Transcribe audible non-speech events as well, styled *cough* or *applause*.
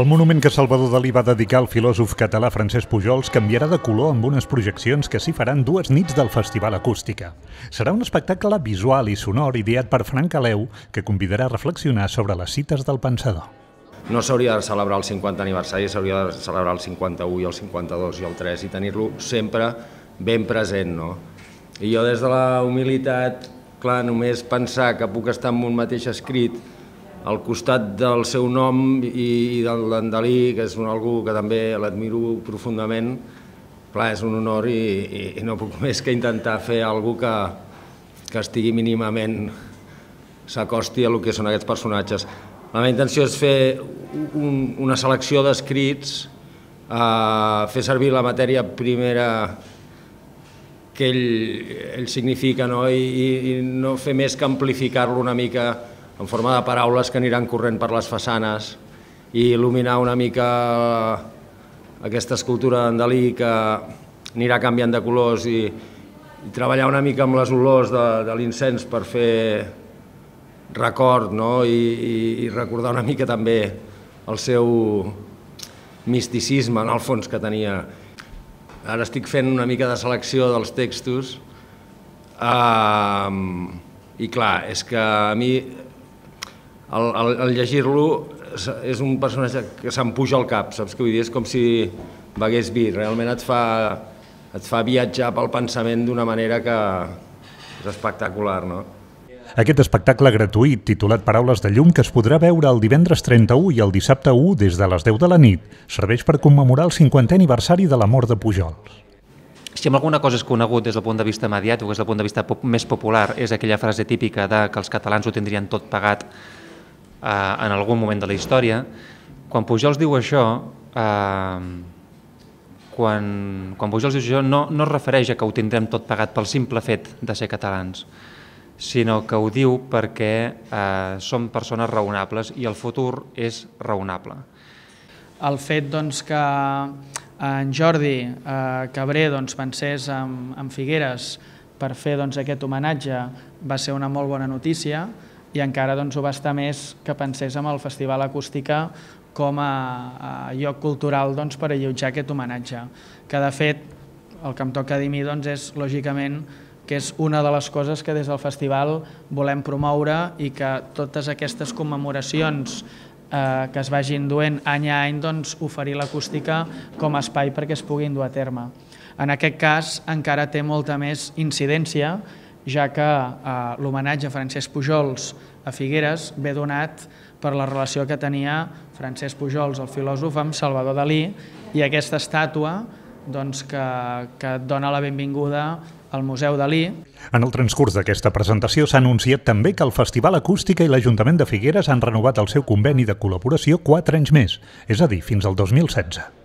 El monument que Salvador Dalí va dedicar al filòsof català Francesc Pujols canviarà de color amb unes projeccions que s'hi faran dues nits del Festival Acústica. Serà un espectacle visual i sonor ideat per Frank Aleu, que convidarà a reflexionar sobre les cites del pensador. No s'hauria de celebrar el 50 aniversari, s'hauria de celebrar el 51 i el 52 i el 3 i tenir-lo sempre ben present, no? I jo des de la humilitat, clar, només pensar que puc estar en un mateix escrit al costat del seu nom i, i del Dalí, que és un, algú que també l'admiro profundament, clar, és un honor i, i, i no puc *laughs* més que intentar fer algú que, que estigui mínimament s'acosti a el que són aquests personatges. La meva intenció és fer un, una selecció d'escrits, eh, fer servir la matèria primera que ell, ell significa no? I, i, i no fer més que amplificar-lo una mica en forma de paraules que aniran corrent per les façanes i il·luminar una mica eh, aquesta escultura d'Andalí que anirà canviant de colors i, i treballar una mica amb les olors de, de l'incens per fer record no? I, i, i recordar una mica també el seu misticisme en el fons que tenia. Ara estic fent una mica de selecció dels textos um, i clar, és que a mi al, al, llegir-lo és un personatge que se'n puja al cap, saps què vull dir? És com si vagués vi, realment et fa, et fa viatjar pel pensament d'una manera que és espectacular, no? Aquest espectacle gratuït, titulat Paraules de llum, que es podrà veure el divendres 31 i el dissabte 1 des de les 10 de la nit, serveix per commemorar el 50è aniversari de la mort de Pujols. Si amb alguna cosa és conegut des del punt de vista mediàtic, o des del punt de vista més popular, és aquella frase típica de que els catalans ho tindrien tot pagat eh, en algun moment de la història. Quan Pujols diu això, eh, quan, quan Pujols diu això no, no es refereix a que ho tindrem tot pagat pel simple fet de ser catalans, sinó que ho diu perquè eh, som persones raonables i el futur és raonable. El fet doncs, que eh, en Jordi eh, Cabré doncs, pensés en, en Figueres per fer doncs, aquest homenatge va ser una molt bona notícia, i encara doncs, ho va estar més que pensés amb el Festival Acústica com a, a lloc cultural doncs, per allotjar aquest homenatge. Que de fet, el que em toca dir a mi doncs, és lògicament que és una de les coses que des del festival volem promoure i que totes aquestes commemoracions eh, que es vagin duent any a any doncs, oferir l'acústica com a espai perquè es puguin dur a terme. En aquest cas encara té molta més incidència ja que eh, l'homenatge a Francesc Pujols a Figueres ve donat per la relació que tenia Francesc Pujols, el filòsof, amb Salvador Dalí, i aquesta estàtua doncs, que, que dona la benvinguda al Museu Dalí. En el transcurs d'aquesta presentació s'ha anunciat també que el Festival Acústica i l'Ajuntament de Figueres han renovat el seu conveni de col·laboració 4 anys més, és a dir, fins al 2016.